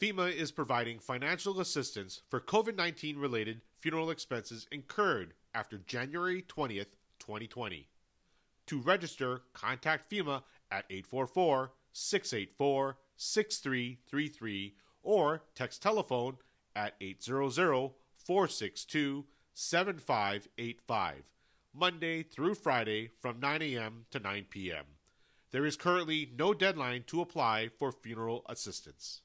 FEMA is providing financial assistance for COVID 19 related funeral expenses incurred after January 20th, 2020. To register, contact FEMA at 844 684 6333 or text telephone at 800 462 7585, Monday through Friday from 9 a.m. to 9 p.m. There is currently no deadline to apply for funeral assistance.